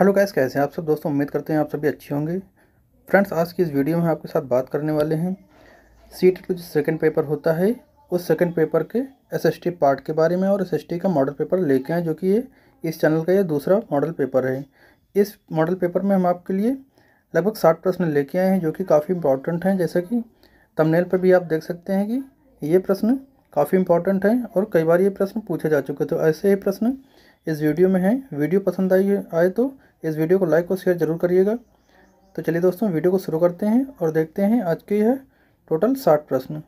hello guys कैसे हैं आप सब दोस्तों उम्मीद करते हैं आप सभी अच्छे होंगे फ्रेंड्स आज की इस वीडियो में आपके साथ बात करने वाले हैं सी टी जो सेकेंड पेपर होता है उस सेकेंड पेपर के एस एस टी पार्ट के बारे में और एस एस टी का मॉडल पेपर लेके आए जो कि ये इस चैनल का ये दूसरा मॉडल पेपर है इस मॉडल पेपर में हम आपके लिए लगभग साठ प्रश्न लेके आए हैं जो कि काफ़ी इंपॉर्टेंट हैं जैसे कि तमनेल पर भी आप देख सकते हैं कि ये प्रश्न काफ़ी इंपॉर्टेंट हैं और कई बार ये प्रश्न पूछे जा चुके तो ऐसे ही प्रश्न इस वीडियो में हैं वीडियो पसंद आई आए तो इस वीडियो को लाइक और शेयर जरूर करिएगा तो चलिए दोस्तों वीडियो को शुरू करते हैं और देखते हैं आज के यह टोटल साठ प्रश्न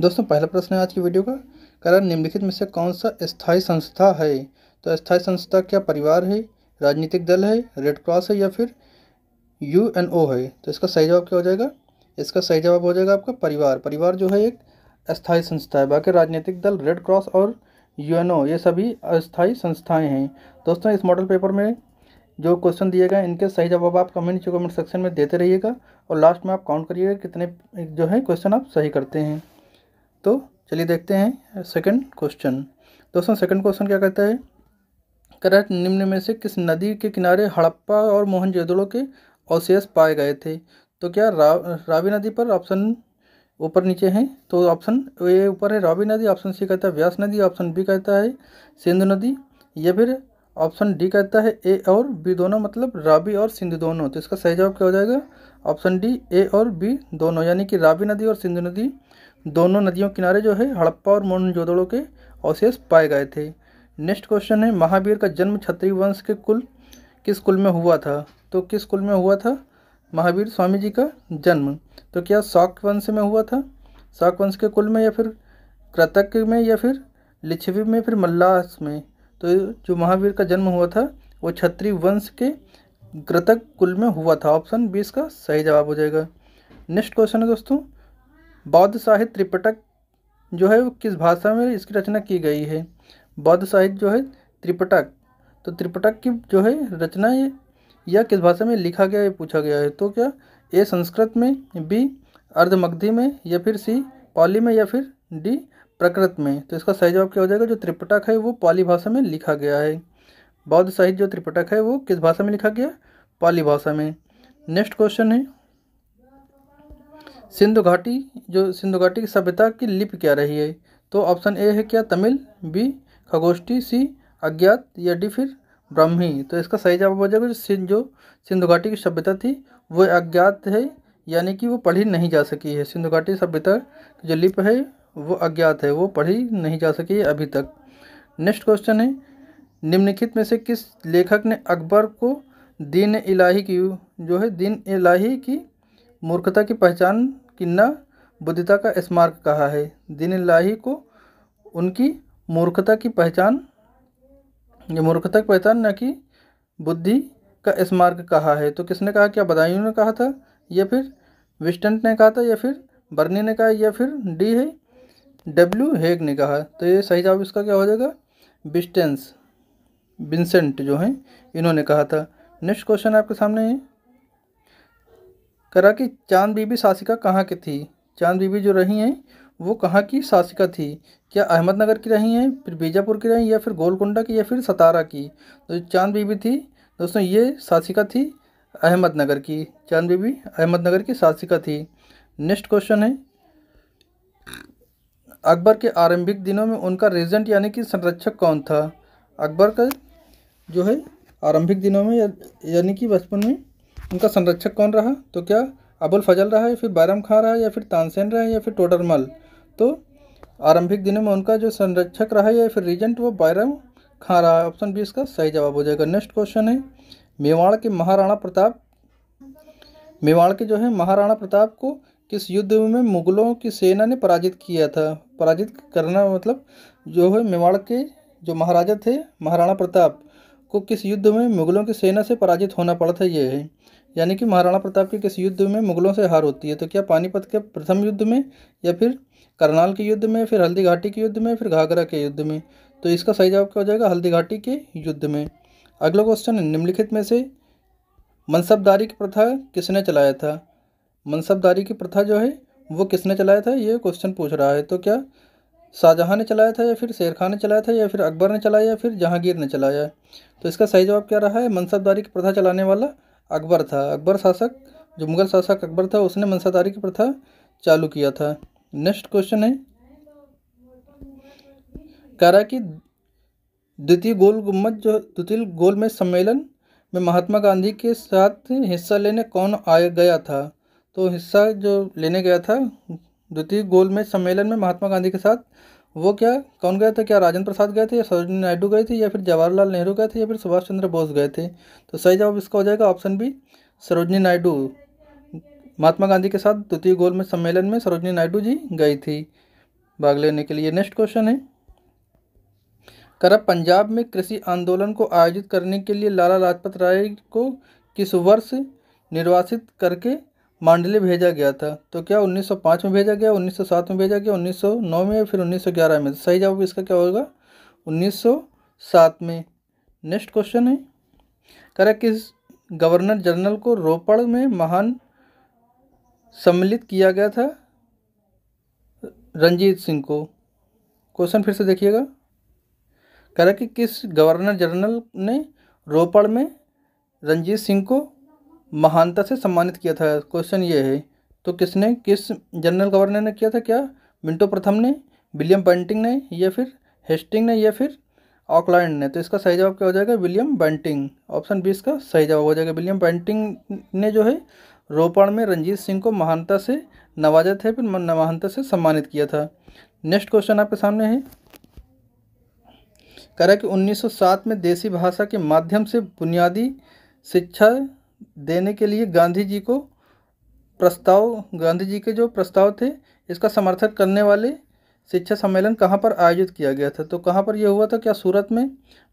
दोस्तों पहला प्रश्न है आज की वीडियो का कारण निम्नलिखित में से कौन सा स्थायी संस्था है तो स्थायी संस्था क्या परिवार है राजनीतिक दल है रेड क्रॉस है या फिर यू एन ओ है तो इसका सही जवाब क्या हो जाएगा इसका सही जवाब हो जाएगा आपका परिवार परिवार जो है एक अस्थायी संस्था है बाकी राजनीतिक दल रेड क्रॉस और यूएनओ ये सभी अस्थायी संस्थाएं हैं दोस्तों इस मॉडल पेपर में जो क्वेश्चन दिए गए इनके सही जवाब आप कमेंट नीचे कमेंट सेक्शन में देते रहिएगा और लास्ट में आप काउंट करिएगा कितने जो है क्वेश्चन आप सही करते हैं तो चलिए देखते हैं सेकंड क्वेश्चन दोस्तों सेकंड क्वेश्चन क्या कहता है करेक्ट निम्न में से किस नदी के किनारे हड़प्पा और मोहन के अवशेष पाए गए थे तो क्या रा, रावी नदी पर ऑप्शन ऊपर नीचे हैं तो ऑप्शन ए ऊपर है रावी नदी ऑप्शन सी कहता है व्यास नदी ऑप्शन बी कहता है सिंधु नदी या फिर ऑप्शन डी कहता है ए और बी दोनों मतलब रावी और सिंधु दोनों तो इसका सही जवाब क्या हो जाएगा ऑप्शन डी ए और बी दोनों यानी कि रावी नदी और सिंधु नदी दोनों नदियों किनारे जो है हड़प्पा और जोदड़ों के अवशेष पाए गए थे नेक्स्ट क्वेश्चन है महावीर का जन्म क्षत्रिय वंश के कुल किस कुल में हुआ था तो किस कुल में हुआ था महावीर स्वामी जी का जन्म तो क्या शाक वंश में हुआ था शाक वंश के कुल में या फिर कृतक में या फिर लिच्छवी में फिर मल्लास में तो जो महावीर का जन्म हुआ था वो क्षत्रिय वंश के ग्रतक कुल में हुआ था ऑप्शन बी इसका सही जवाब हो जाएगा नेक्स्ट क्वेश्चन है दोस्तों बौद्ध साहित्य त्रिपटक जो है वो किस भाषा में इसकी रचना की गई है बौद्ध साहित्य जो है त्रिपटक तो त्रिपटक की जो है रचना ये या किस भाषा में लिखा गया है पूछा गया है तो क्या ए संस्कृत में बी अर्धमग्धी में या फिर सी पाली में या फिर डी प्रकृत में तो इसका सही जवाब क्या हो जाएगा जो त्रिपटक है वो पाली भाषा में लिखा गया है बौद्ध साहित्य जो त्रिपटक है वो किस भाषा में लिखा गया पाली भाषा में नेक्स्ट क्वेश्चन है सिंधु घाटी जो सिंधु घाटी की सभ्यता की लिपि क्या रही है तो ऑप्शन ए है क्या तमिल बी खगोष्ठी सी अज्ञात या डी फिर ब्राह्मी तो इसका सही जवाब हो जाएगा जो जो सिंधु घाटी की सभ्यता थी वो अज्ञात है यानी कि वो पढ़ी नहीं जा सकी है सिंधु घाटी सभ्यता की जो लिप है वो अज्ञात है वो पढ़ी नहीं जा सकी अभी तक नेक्स्ट क्वेश्चन है निम्नलिखित में से किस लेखक ने अकबर को दीन इलाही की जो है दीन इलाही की मूर्खता की पहचान की न बुद्धिता का स्मारक कहा है दीन इलाही को उनकी मूर्खता की पहचान ये मूर्खता की पहचान न कि बुद्धि का स्मारक कहा है तो किसने कहा क्या बदायूं ने कहा था या फिर विस्टेंट ने कहा था या फिर बर्नी ने कहा या फिर डी है डब्ल्यू हेग ने कहा तो ये सही जवाब इसका क्या हो जाएगा बिस्टेंस विंसेंट जो हैं इन्होंने कहा था नेक्स्ट क्वेश्चन आपके सामने है करा कि चांद बीबी शासिका कहाँ की थी चांद बीबी जो रही हैं वो कहाँ की शासिका थी क्या अहमदनगर की रही हैं फिर बीजापुर की रही या फिर गोलकुंडा की या फिर सतारा की तो चांद बीबी थी दोस्तों ये शासिका थी अहमदनगर की चांद बीबी अहमदनगर की शासिका थी नेक्स्ट क्वेश्चन है अकबर के आरंभिक दिनों में उनका रेजेंट यानी कि संरक्षक कौन था अकबर का जो है आरंभिक दिनों में यानी कि बचपन में उनका संरक्षक कौन रहा तो क्या अबुल फजल रहा है फिर बैरम खां रहा है या फिर तानसेन रहा है या फिर टोडरमल तो आरंभिक दिनों में उनका जो संरक्षक रहा या फिर रीजेंट वो बैरम खां रहा है ऑप्शन बी इसका सही जवाब हो जाएगा नेक्स्ट क्वेश्चन है मेवाड़ के महाराणा प्रताप मेवाड़ के जो है महाराणा प्रताप को किस युद्ध में मुगलों की सेना ने पराजित किया था पराजित करना मतलब जो है मेवाड़ के जो महाराजा थे महाराणा प्रताप को किस युद्ध में मुगलों की सेना से पराजित होना पड़ा था यह है यानी कि महाराणा प्रताप के किस युद्ध में मुगलों से हार होती है तो क्या पानीपत के प्रथम युद्ध में या फिर करनाल के युद्ध में फिर हल्दी घाटी के युद्ध में फिर घाघरा के युद्ध में तो इसका सही जवाब क्या हो जाएगा हल्दी घाटी के युद्ध में अगला क्वेश्चन निम्नलिखित में से मनसबदारी की प्रथा किसने चलाया था मनसबदारी की प्रथा जो है वो किसने चलाया था ये क्वेश्चन पूछ रहा है तो क्या शाहजहाँ ने चलाया था या फिर शेर खान ने चलाया था या फिर अकबर ने चलाया या फिर जहांगीर ने चलाया तो इसका सही जवाब क्या रहा है मनसबदारी की प्रथा चलाने वाला अकबर था अकबर शासक जो मुग़ल शासक अकबर था उसने मनसबदारी की प्रथा चालू किया था नेक्स्ट क्वेश्चन है कह रहा है कि द्वितीय गोल गुम्बद जो द्वितीय गोल में सम्मेलन में महात्मा गांधी के साथ हिस्सा लेने कौन आ गया था तो हिस्सा जो लेने गया था द्वितीय गोल में सम्मेलन में महात्मा गांधी के साथ वो क्या कौन गया था क्या राजेंद्र प्रसाद गए थे या सरोजनी नायडू गए थे या फिर जवाहरलाल नेहरू गए थे या फिर सुभाष चंद्र बोस गए थे तो सही जवाब इसका हो जाएगा ऑप्शन बी सरोजनी नायडू महात्मा गांधी के साथ द्वितीय गोल में सम्मेलन में सरोजनी नायडू जी गई थी भाग लेने के लिए नेक्स्ट क्वेश्चन है करब पंजाब में कृषि आंदोलन को आयोजित करने के लिए लाला लाजपत राय को किस वर्ष निर्वासित करके मांडले भेजा गया था तो क्या 1905 में भेजा गया 1907 में भेजा गया 1909 में फिर 1911 में सही जवाब इसका क्या होगा 1907 में नेक्स्ट क्वेश्चन है करा किस गवर्नर जनरल को रोपड़ में महान सम्मिलित किया गया था रंजीत सिंह को क्वेश्चन फिर से देखिएगा कि किस गवर्नर जनरल ने रोपड़ में रंजीत सिंह को महानता से सम्मानित किया था क्वेश्चन ये है तो किसने किस जनरल गवर्नर ने किया था क्या मिंटो प्रथम ने विलियम बंटिंग ने या फिर हेस्टिंग ने या फिर ऑकलैंड ने तो इसका सही जवाब क्या हो जाएगा विलियम बैंटिंग ऑप्शन बी इसका सही जवाब हो जाएगा विलियम बैंटिंग ने जो है रोपण में रंजीत सिंह को महानता से नवाजा थे फिर महानता से सम्मानित किया था नेक्स्ट क्वेश्चन आपके सामने है कह रहा कि 1907 में देसी भाषा के माध्यम से बुनियादी शिक्षा देने के लिए गांधी जी को प्रस्ताव गांधी जी के जो प्रस्ताव थे इसका समर्थन करने वाले शिक्षा सम्मेलन कहाँ पर आयोजित किया गया था तो कहाँ पर यह हुआ था क्या सूरत में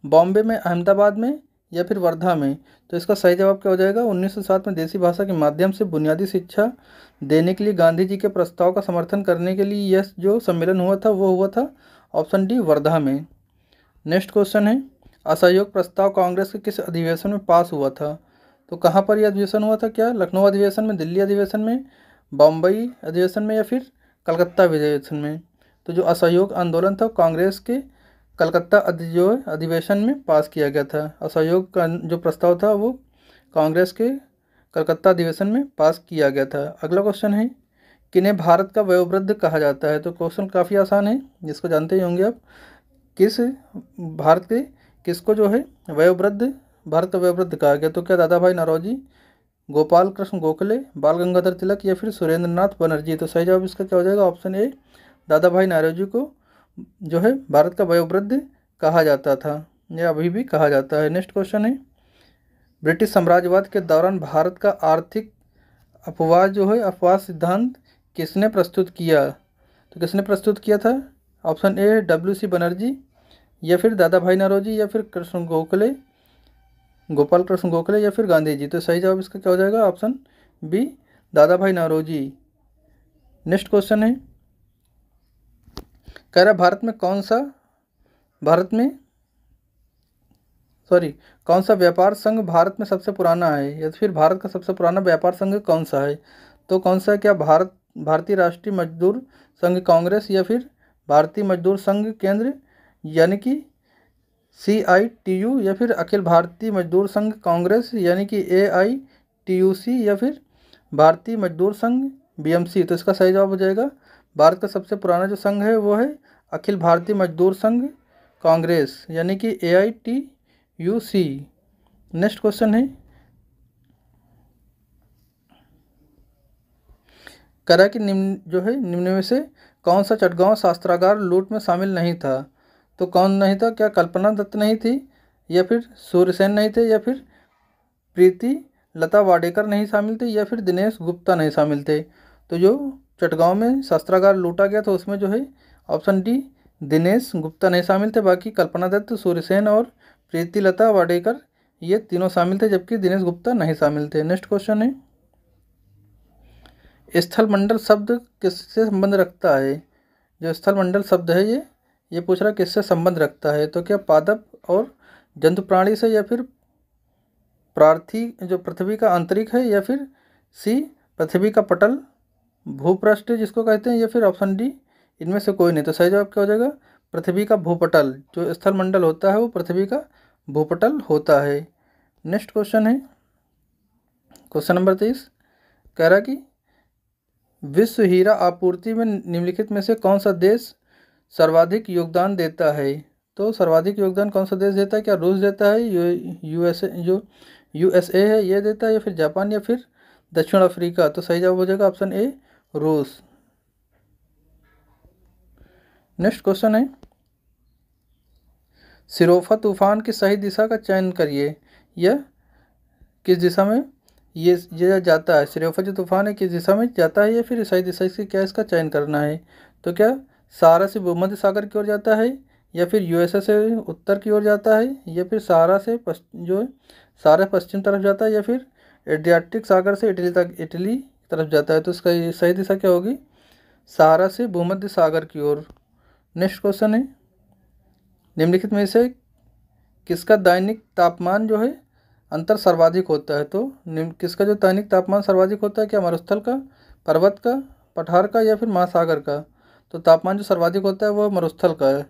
बॉम्बे में अहमदाबाद में या फिर वर्धा में तो इसका सही जवाब क्या हो जाएगा 1907 में देसी भाषा के माध्यम से बुनियादी शिक्षा देने के लिए गांधी जी के प्रस्ताव का समर्थन करने के लिए यह जो सम्मेलन हुआ था वो हुआ था ऑप्शन डी वर्धा में नेक्स्ट क्वेश्चन है असहयोग प्रस्ताव कांग्रेस के किस अधिवेशन में पास हुआ था तो कहाँ पर यह अधिवेशन हुआ था क्या लखनऊ अधिवेशन में दिल्ली अधिवेशन में बॉम्बई अधिवेशन में या फिर कलकत्ता अधिवेशन में तो जो असहयोग आंदोलन था कांग्रेस के कलकत्ता जो अधिवेशन में पास किया गया था असहयोग का जो प्रस्ताव था वो कांग्रेस के कलकत्ता अधिवेशन में पास किया गया था अगला क्वेश्चन है किन्हें भारत का वयोवृद्ध कहा जाता है तो क्वेश्चन काफ़ी आसान है जिसको जानते ही होंगे आप किस भारत के किसको जो है वयोवृद्ध भारत का विवृद्ध कहा गया तो क्या दादा भाई नरोजी गोपाल कृष्ण गोखले बाल गंगाधर तिलक या फिर सुरेंद्र नाथ बनर्जी तो सही जवाब इसका क्या हो जाएगा ऑप्शन ए दादा भाई नारोजी को जो है भारत का वयोवृद्ध कहा जाता था या अभी भी कहा जाता है नेक्स्ट क्वेश्चन है ब्रिटिश साम्राज्यवाद के दौरान भारत का आर्थिक अपवाद जो है अपवाद सिद्धांत किसने प्रस्तुत किया तो किसने प्रस्तुत किया था option A W C Banerjee या फिर दादा भाई नौरोजी या फिर कृष्ण गोखले गोपाल कृष्ण गोखले या फिर गांधी जी तो सही जवाब इसका क्या हो जाएगा ऑप्शन बी दादा भाई नौरोजी नेक्स्ट क्वेश्चन है कह रहा भारत में कौन सा भारत में सॉरी कौन सा व्यापार संघ भारत में सबसे पुराना है या फिर भारत का सबसे पुराना व्यापार संघ कौन सा है तो कौन सा क्या भारत भारतीय राष्ट्रीय मजदूर संघ कांग्रेस या फिर भारतीय मजदूर संघ केंद्र यानी कि सी आई टी यू या फिर अखिल भारतीय मजदूर संघ कांग्रेस यानी कि ए आई टी यू सी या फिर भारतीय मजदूर संघ बी एम सी तो इसका सही जवाब हो जाएगा भारत का सबसे पुराना जो संघ है वो है अखिल भारतीय मजदूर संघ कांग्रेस यानी कि A I T U C next question है करा कि निम्न जो है निम्न में से कौन सा चटगांव शास्त्रागार लूट में शामिल नहीं था तो कौन नहीं था क्या कल्पना दत्त नहीं थी या फिर सूर्यसेन नहीं थे या फिर प्रीति लता वाडेकर नहीं शामिल थे या फिर दिनेश गुप्ता नहीं शामिल थे तो जो चटगांव में शस्त्रागार लूटा गया था उसमें जो है ऑप्शन डी दिनेश गुप्ता नहीं शामिल थे बाकी कल्पना दत्त सूर्यसेन और प्रीति लता वाडेकर ये तीनों शामिल थे जबकि दिनेश गुप्ता नहीं शामिल थे नेक्स्ट क्वेश्चन है स्थल मंडल शब्द किससे संबंध रखता है जो स्थल मंडल शब्द है ये ये पूछ रहा किससे संबंध रखता है तो क्या पादप और जंतु प्राणी से या फिर प्रार्थी जो पृथ्वी का आंतरिक है या फिर सी पृथ्वी का पटल भूपृष्ठ जिसको कहते हैं या फिर ऑप्शन डी इनमें से कोई नहीं तो सही जवाब क्या हो जाएगा पृथ्वी का भूपटल जो स्थल मंडल होता है वो पृथ्वी का भूपटल होता है नेक्स्ट क्वेश्चन है क्वेश्चन नंबर तेईस कह रहा कि विश्व हीरा आपूर्ति में निम्नलिखित में से कौन सा देश सर्वाधिक योगदान देता है तो सर्वाधिक योगदान कौन सा देश देता है क्या रूस देता है यू यूएसए जो ए है ये देता है या फिर जापान या फिर दक्षिण अफ्रीका तो सही जवाब हो जाएगा ऑप्शन ए रूस नेक्स्ट क्वेश्चन है सिरोफा तूफान की सही दिशा का चयन करिए यह किस दिशा में ये ये जाता है सिरोफा जो तूफान है किस दिशा में जाता है या फिर सही दिशा से क्या इसका चयन करना है तो क्या सहारा से भूमध्य सागर की ओर जाता है या फिर यूएसए से उत्तर की ओर जाता है या फिर सहारा से जो है सहारा पश्चिम तरफ जाता है या फिर एडियाटिक सागर से इटली तक इटली तरफ जाता है तो इसका सही दिशा क्या होगी सहारा से भूमध्य सागर की ओर नेक्स्ट क्वेश्चन है निम्नलिखित में से किसका दैनिक तापमान जो है अंतर सर्वाधिक होता है तो निम्न किसका जो दैनिक तापमान सर्वाधिक होता है क्या मरुस्थल का पर्वत का पठार का या फिर महासागर का तो तापमान जो सर्वाधिक होता है वह मरुस्थल का है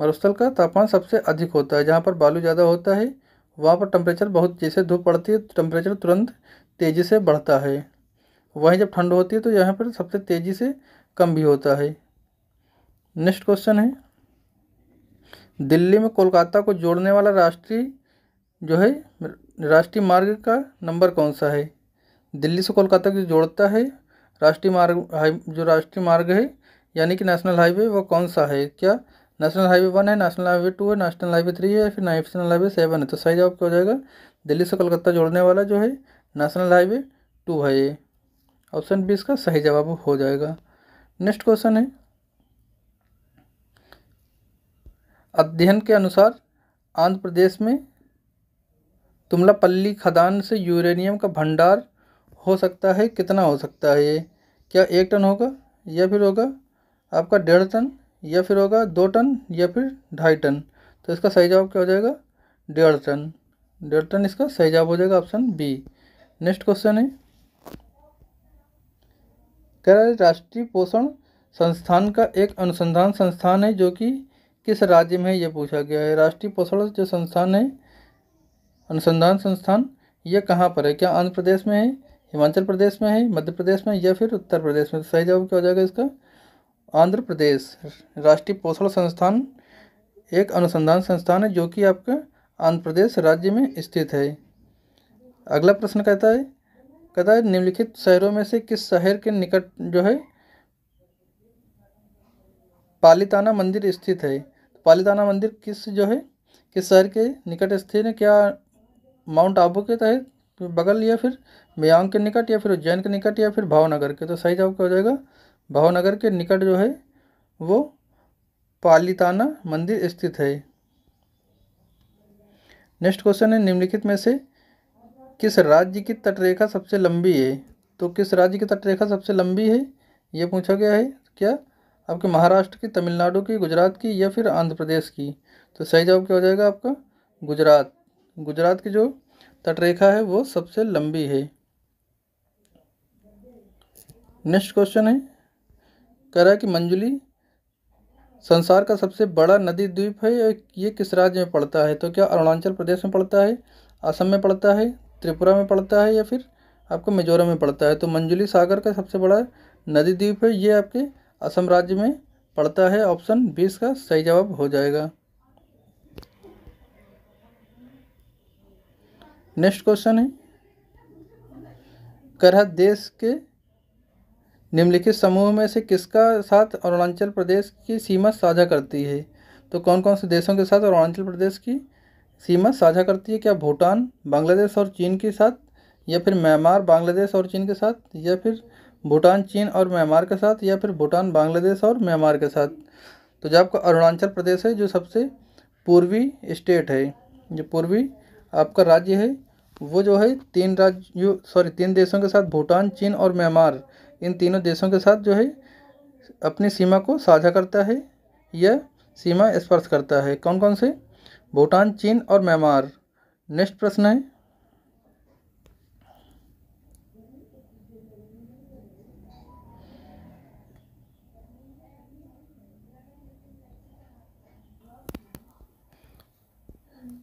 मरुस्थल का तापमान सबसे अधिक होता है जहाँ पर बालू ज़्यादा होता है वहाँ पर टेम्परेचर बहुत जैसे धूप पड़ती है टेम्परेचर तो तुरंत तेज़ी से बढ़ता है वहीं जब ठंड होती है तो यहाँ पर सबसे तेज़ी से कम भी होता है नेक्स्ट क्वेश्चन है दिल्ली में कोलकाता को जोड़ने वाला राष्ट्रीय जो है राष्ट्रीय मार्ग का नंबर कौन सा है दिल्ली से कोलकाता को जोड़ता है राष्ट्रीय मार्ग जो राष्ट्रीय मार्ग है यानी कि नेशनल हाईवे वो कौन सा है क्या नेशनल हाईवे वन है नेशनल हाईवे टू है नेशनल हाईवे थ्री है फिर नेशनल हाईवे सेवन है तो सही जवाब क्या हो जाएगा दिल्ली से कलकत्ता जोड़ने वाला जो है नेशनल हाईवे टू है ये ऑप्शन बी इसका सही जवाब हो जाएगा नेक्स्ट क्वेश्चन है अध्ययन के अनुसार आंध्र प्रदेश में तुमलापल्ली खदान से यूरेनियम का भंडार हो सकता है कितना हो सकता है ये क्या एक टन होगा या फिर होगा आपका डेढ़ टन या फिर होगा दो टन या फिर ढाई टन तो इसका सही जवाब क्या हो जाएगा डेढ़ टन डेढ़ टन इसका सही जवाब हो जाएगा ऑप्शन बी नेक्स्ट क्वेश्चन है कह रहा है राष्ट्रीय पोषण संस्थान का एक अनुसंधान संस्थान है जो कि किस राज्य में है ये पूछा गया है राष्ट्रीय पोषण जो संस्थान है अनुसंधान संस्थान यह कहाँ पर है क्या आंध्र प्रदेश में है हिमाचल प्रदेश में है मध्य प्रदेश में या फिर उत्तर प्रदेश में तो सही जवाब क्या हो जाएगा इसका आंध्र प्रदेश राष्ट्रीय पोषण संस्थान एक अनुसंधान संस्थान है जो कि आपके आंध्र प्रदेश राज्य में स्थित है अगला प्रश्न कहता है कहता है निम्नलिखित शहरों में से किस शहर के निकट जो है पालिताना मंदिर स्थित है तो पालिताना मंदिर किस जो है किस शहर के निकट स्थित है क्या माउंट आबू के तहत बगल या फिर मियांग के निकट या फिर उज्जैन के निकट या फिर भावनगर के तो सही जवाब क्या हो जाएगा भावनगर के निकट जो है वो पालीताना मंदिर स्थित है नेक्स्ट क्वेश्चन है निम्नलिखित में से किस राज्य की तटरेखा सबसे लंबी है तो किस राज्य की तटरेखा सबसे लंबी है ये पूछा गया है क्या आपके महाराष्ट्र की तमिलनाडु की गुजरात की या फिर आंध्र प्रदेश की तो सही जवाब क्या हो जाएगा आपका गुजरात गुजरात की जो तटरेखा है वो सबसे लंबी है नेक्स्ट क्वेश्चन है कह रहा है कि मंजुली संसार का सबसे बड़ा नदी द्वीप है ये किस राज्य में पड़ता है तो क्या अरुणाचल प्रदेश में पड़ता है असम में पड़ता है त्रिपुरा में पड़ता है या फिर आपको मिजोरम में पड़ता है तो मंजुली सागर का सबसे बड़ा नदी द्वीप है ये आपके असम राज्य में पड़ता है ऑप्शन बीस का सही जवाब हो जाएगा नेक्स्ट क्वेश्चन है करह देश के निम्नलिखित समूह में से किसका साथ अरुणाचल प्रदेश की सीमा साझा करती है तो कौन कौन से देशों के साथ अरुणाचल प्रदेश की सीमा साझा करती है क्या भूटान बांग्लादेश और चीन के साथ या फिर म्यांमार बांग्लादेश और चीन के साथ या फिर भूटान चीन और म्यांमार के साथ या फिर भूटान बांग्लादेश और म्यांमार के साथ तो जो आपका अरुणाचल प्रदेश है जो सबसे पूर्वी स्टेट है जो पूर्वी आपका राज्य है वो जो है तीन राज्यों सॉरी तीन देशों के साथ भूटान चीन और म्यांमार इन तीनों देशों के साथ जो है अपनी सीमा को साझा करता है यह सीमा स्पर्श करता है कौन कौन से भूटान चीन और म्यांमार नेक्स्ट प्रश्न है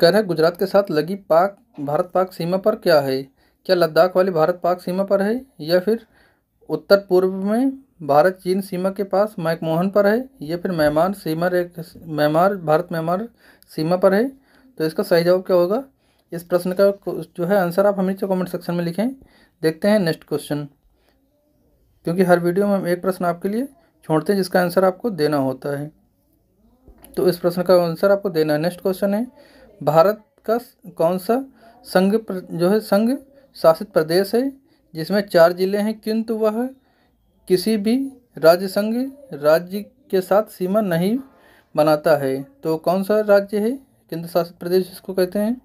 कह रहे गुजरात के साथ लगी पाक भारत पाक सीमा पर क्या है क्या लद्दाख वाली भारत पाक सीमा पर है या फिर उत्तर पूर्व में भारत चीन सीमा के पास मैकमोहन पर है या फिर म्यांमार सीमा रे म्यांमार भारत म्यांमार सीमा पर है तो इसका सही जवाब क्या होगा इस प्रश्न का जो है आंसर आप हमेशा कमेंट सेक्शन में लिखें देखते हैं नेक्स्ट क्वेश्चन क्योंकि हर वीडियो में हम एक प्रश्न आपके लिए छोड़ते हैं जिसका आंसर आपको देना होता है तो इस प्रश्न का आंसर आपको देना है नेक्स्ट क्वेश्चन है भारत का कौन सा संघ जो है संघ शासित प्रदेश है जिसमें चार जिले हैं किंतु वह किसी भी राज्य संघ राज्य के साथ सीमा नहीं बनाता है तो कौन सा राज्य है केंद्र शासित प्रदेश इसको कहते हैं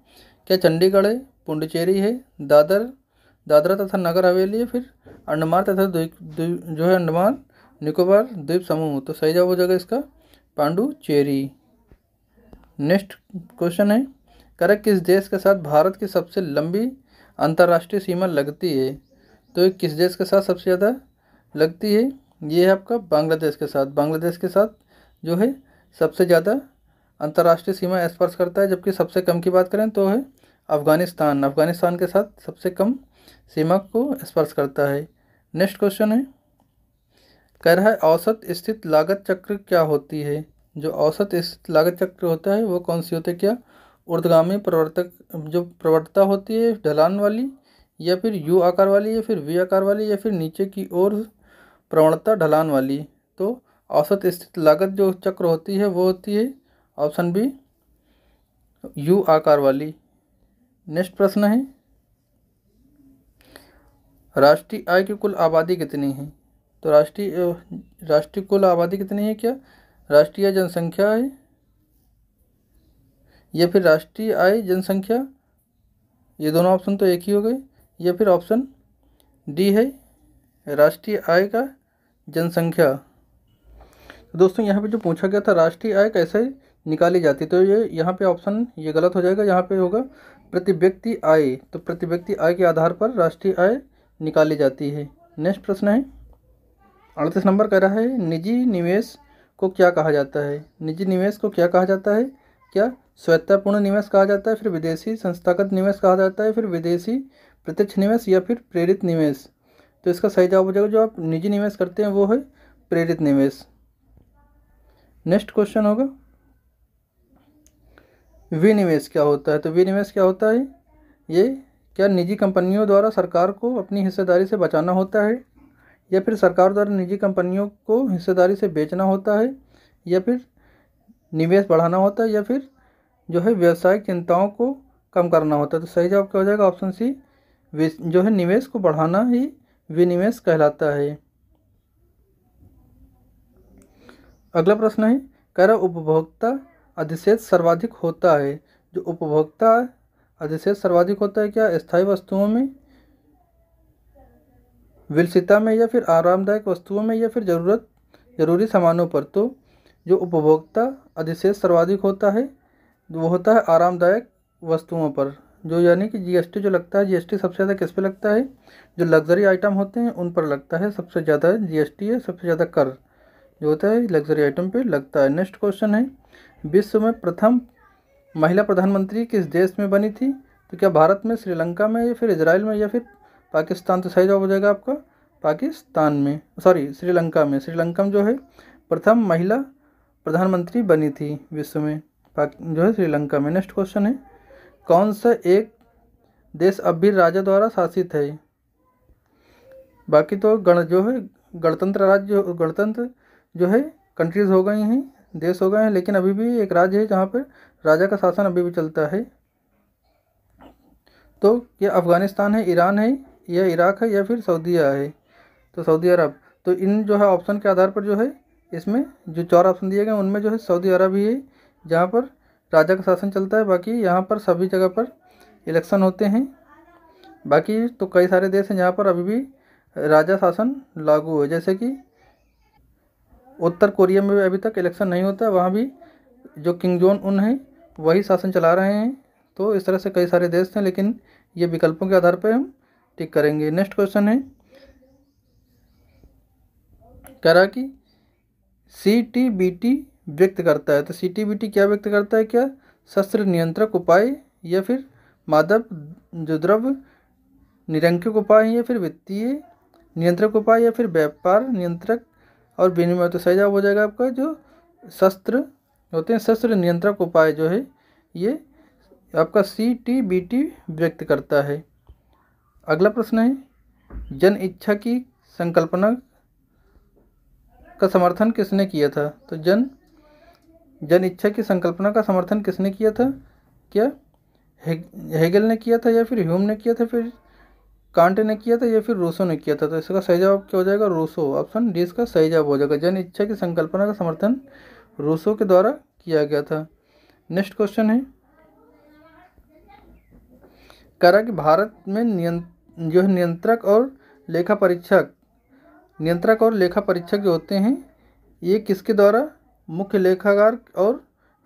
क्या चंडीगढ़ है पुंडचेरी है दादर दादरा तथा नगर हवेली है फिर अंडमान तथा जो है अंडमान निकोबार द्वीप समूह तो सही जवाब हो जाएगा इसका पांडुचेरी नेक्स्ट क्वेश्चन है करक किस देश के साथ भारत की सबसे लंबी अंतर्राष्ट्रीय सीमा लगती है तो ये किस देश के साथ सबसे ज़्यादा लगती है ये है आपका बांग्लादेश के साथ बांग्लादेश के साथ जो है सबसे ज़्यादा अंतर्राष्ट्रीय सीमा स्पर्श करता है जबकि सबसे कम की बात करें तो है अफगानिस्तान अफगानिस्तान के साथ सबसे कम सीमा को स्पर्श करता है नेक्स्ट क्वेश्चन है कह रहा है औसत स्थित लागत चक्र क्या होती है जो औसत स्थित लागत चक्र होता है वो कौन सी होती है क्या उर्दगामी प्रवर्तक जो प्रवर्ता होती है ढलान वाली या फिर यू आकार वाली या फिर वी आकार वाली या फिर नीचे की ओर प्रवणता ढलान वाली तो औसत स्थित लागत जो चक्र होती है वो होती है ऑप्शन बी यू आकार वाली नेक्स्ट प्रश्न है राष्ट्रीय आय की कुल आबादी कितनी है तो राष्ट्रीय राष्ट्रीय कुल आबादी कितनी है क्या राष्ट्रीय जनसंख्या है या फिर राष्ट्रीय आय जनसंख्या ये दोनों ऑप्शन तो एक ही हो गए या फिर ऑप्शन डी है राष्ट्रीय आय का जनसंख्या तो दोस्तों यहाँ पे जो पूछा गया था राष्ट्रीय आय कैसे निकाली जाती तो ये यहाँ पे ऑप्शन ये गलत हो जाएगा यहाँ पे होगा प्रति व्यक्ति आय तो प्रति व्यक्ति आय के आधार पर राष्ट्रीय आय निकाली जाती है नेक्स्ट प्रश्न है अड़तीस नंबर कह रहा है निजी निवेश को क्या कहा जाता है निजी निवेश को क्या कहा जाता है क्या स्वायत्तापूर्ण निवेश कहा जाता है फिर विदेशी संस्थागत निवेश कहा जाता है फिर विदेशी प्रत्यक्ष निवेश या फिर प्रेरित निवेश तो इसका सही जवाब हो जाएगा जो आप निजी निवेश करते हैं वो है प्रेरित निवेश नेक्स्ट क्वेश्चन होगा विनिवेश क्या होता है तो विनिवेश क्या होता है ये क्या निजी कंपनियों द्वारा सरकार को अपनी हिस्सेदारी से बचाना होता है या फिर सरकार द्वारा निजी कंपनियों को हिस्सेदारी से बेचना होता है या फिर निवेश बढ़ाना होता है या फिर जो है व्यवसाय चिंताओं को कम करना होता है तो सही जवाब क्या हो जाएगा ऑप्शन सी जो है निवेश को बढ़ाना ही विनिवेश कहलाता है अगला प्रश्न है कर उपभोक्ता अधिशेष सर्वाधिक होता है जो उपभोक्ता अधिशेष सर्वाधिक होता है क्या स्थायी वस्तुओं में विलसिता में या फिर आरामदायक वस्तुओं में या फिर ज़रूरत ज़रूरी सामानों पर तो जो उपभोक्ता अधिशेष सर्वाधिक होता है वो होता है आरामदायक वस्तुओं पर जो यानी कि जीएसटी जो लगता है जीएसटी सबसे ज़्यादा किस पे लगता है जो लग्जरी आइटम होते हैं उन पर लगता है सबसे ज़्यादा जीएसटी है सबसे ज़्यादा कर जो होता है लग्जरी आइटम पे लगता है नेक्स्ट क्वेश्चन है विश्व में प्रथम महिला प्रधानमंत्री किस देश में बनी थी तो क्या भारत में श्रीलंका में या फिर इसराइल में या फिर पाकिस्तान तो सही जवाब हो जाएगा आपका पाकिस्तान में सॉरी श्रीलंका में श्रीलंका में जो है प्रथम महिला प्रधानमंत्री बनी थी विश्व में जो है श्रीलंका में नेक्स्ट क्वेश्चन है कौन सा एक देश भी राजा द्वारा शासित है बाकी तो गण जो है गणतंत्र राज्य गणतंत्र जो है कंट्रीज हो गई हैं देश हो गए हैं लेकिन अभी भी एक राज्य है जहाँ पर राजा का शासन अभी भी चलता है तो यह अफ़गानिस्तान है ईरान है या इराक है या फिर सऊदीया है तो सऊदी अरब तो इन जो है ऑप्शन के आधार पर जो है इसमें जो चार ऑप्शन दिए गए उनमें जो है सऊदी अरब ही है जहाँ पर राजा का शासन चलता है बाकी यहाँ पर सभी जगह पर इलेक्शन होते हैं बाकी तो कई सारे देश हैं जहाँ पर अभी भी राजा शासन लागू है जैसे कि उत्तर कोरिया में भी अभी तक इलेक्शन नहीं होता वहाँ भी जो किंग जोन उन हैं वही शासन चला रहे हैं तो इस तरह से कई सारे देश हैं लेकिन ये विकल्पों के आधार पर हम टिक करेंगे नेक्स्ट क्वेश्चन है कह रहा कि सी टी बी टी व्यक्त करता है तो सी क्या व्यक्त करता है क्या शस्त्र नियंत्रक उपाय या फिर मादक जो द्रव्य निरंकिक उपाय या फिर वित्तीय नियंत्रक उपाय या फिर व्यापार नियंत्रक और विनिमय तो सही जवाब हो जाएगा आपका जो शस्त्र होते हैं शस्त्र नियंत्रक उपाय जो है ये आपका सी टी बी टी व्यक्त करता है अगला प्रश्न है जन इच्छा की संकल्पना का समर्थन किसने किया था तो जन जन इच्छा की संकल्पना का समर्थन किसने किया था क्या हेगल ने किया था या फिर ह्यूम ने किया था फिर कांट ने किया था या फिर रोसो ने किया था तो इसका सही जवाब क्या हो जाएगा रोसो ऑप्शन डी इसका सही जवाब हो जाएगा जन इच्छा की संकल्पना का समर्थन रोसो के द्वारा किया गया था नेक्स्ट क्वेश्चन है करा कि भारत में नियंत्र जो है नियंत्रक और लेखा परीक्षक नियंत्रक और लेखा परीक्षक जो होते हैं ये किसके द्वारा मुख्य लेखागार और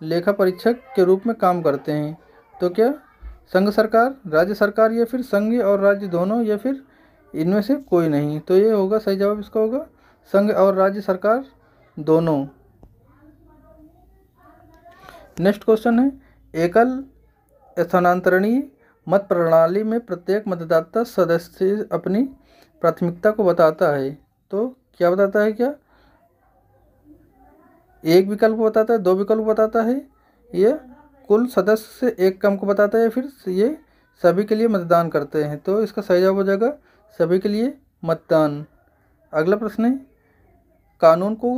लेखा परीक्षक के रूप में काम करते हैं तो क्या संघ सरकार राज्य सरकार या फिर संघ और राज्य दोनों या फिर इनमें से कोई नहीं तो ये होगा सही जवाब इसका होगा संघ और राज्य सरकार दोनों नेक्स्ट क्वेश्चन है एकल स्थानांतरणीय मत प्रणाली में प्रत्येक मतदाता सदस्य अपनी प्राथमिकता को बताता है तो क्या बताता है क्या एक विकल्प बताता है दो विकल्प बताता है ये कुल सदस्य से एक कम को बताता है फिर ये सभी के लिए मतदान करते हैं तो इसका सही जवाब हो जाएगा सभी के लिए मतदान अगला प्रश्न है कानून को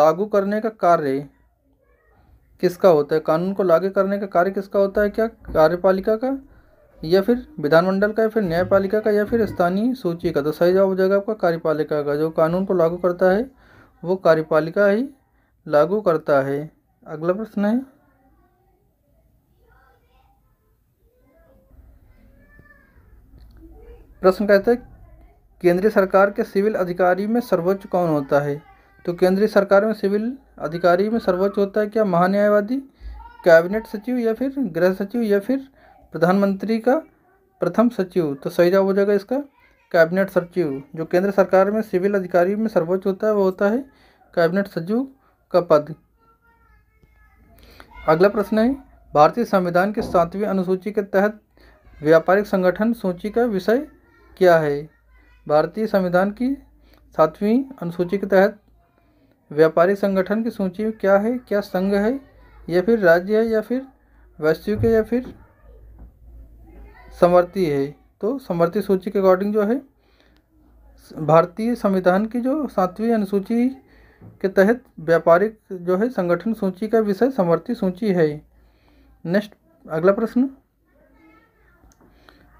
लागू करने का कार्य किसका होता है कानून को लागू करने का कार्य किसका होता है क्या कार्यपालिका का या फिर विधानमंडल का या फिर न्यायपालिका का या फिर स्थानीय सूची का तो सही जवाब हो जाएगा आपका कार्यपालिका का जो कानून को लागू करता है वो कार्यपालिका ही लागू करता है अगला प्रश्न है प्रश्न कहते हैं केंद्रीय सरकार के सिविल अधिकारी में सर्वोच्च कौन होता है तो केंद्रीय सरकार में सिविल अधिकारी में सर्वोच्च होता है क्या महान्यायवादी कैबिनेट सचिव या फिर गृह सचिव या फिर प्रधानमंत्री का प्रथम सचिव तो सही जवाब हो जाएगा इसका कैबिनेट सचिव जो केंद्र सरकार में सिविल अधिकारी में सर्वोच्च होता है वो होता है कैबिनेट सचिव का पद अगला प्रश्न है भारतीय संविधान की सातवीं अनुसूची के तहत व्यापारिक संगठन सूची का विषय क्या है भारतीय संविधान की सातवीं अनुसूची के तहत व्यापारिक संगठन की सूची क्या है क्या संघ है या फिर राज्य है या फिर वैश्विक है या फिर समवर्ती है तो समवर्ती सूची के अकॉर्डिंग जो है भारतीय संविधान की जो सातवीं अनुसूची के तहत व्यापारिक जो है संगठन सूची का विषय समवर्ती सूची है नेक्स्ट अगला प्रश्न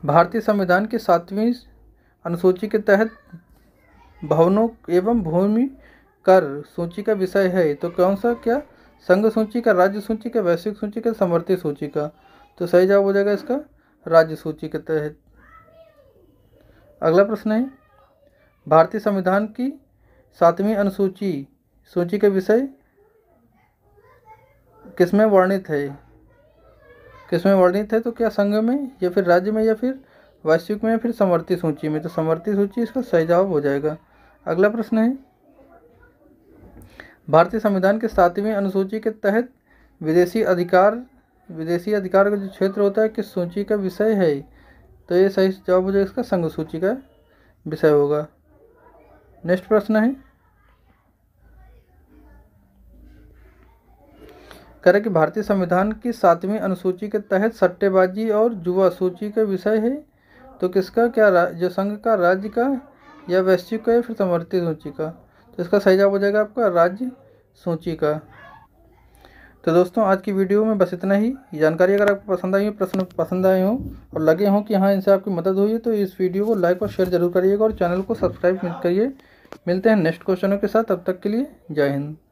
भारतीय संविधान की सातवीं अनुसूची के तहत भवनों एवं भूमि कर सूची का विषय है तो कौन सा क्या संघ सूची का राज्य सूची का वैश्विक सूची का समवर्ती सूची का तो सही जवाब हो जाएगा इसका राज्य सूची के तहत अगला प्रश्न है भारतीय संविधान की सातवीं अनुसूची सूची के विषय किसमें वर्णित है किसमें वर्णित है तो क्या संघ में या फिर राज्य में या फिर वैश्विक में या फिर समर्थी सूची में तो समवर्ती सूची इसका सही जवाब हो जाएगा अगला प्रश्न है भारतीय संविधान के सातवीं अनुसूची के तहत विदेशी अधिकार विदेशी अधिकार का जो क्षेत्र होता है किस सूची का विषय है तो ये सही जवाब हो जाएगा इसका संघ सूची का विषय होगा नेक्स्ट प्रश्न है कह रहे कि भारतीय संविधान की सातवीं अनुसूची के तहत सट्टेबाजी और जुआ सूची का विषय है तो किसका क्या जो संघ का राज्य का या वैश्विक का या फिर समर्थित सूची का तो इसका सही जवाब हो जाएगा आपका राज्य सूची का तो दोस्तों आज की वीडियो में बस इतना ही जानकारी अगर आपको पसंद आई हो प्रश्न पसंद आए हों और लगे हों कि हाँ इनसे आपकी मदद हुई है तो इस वीडियो को लाइक और शेयर जरूर करिएगा और चैनल को सब्सक्राइब करिए मिलते हैं नेक्स्ट क्वेश्चनों के साथ तब तक के लिए जय हिंद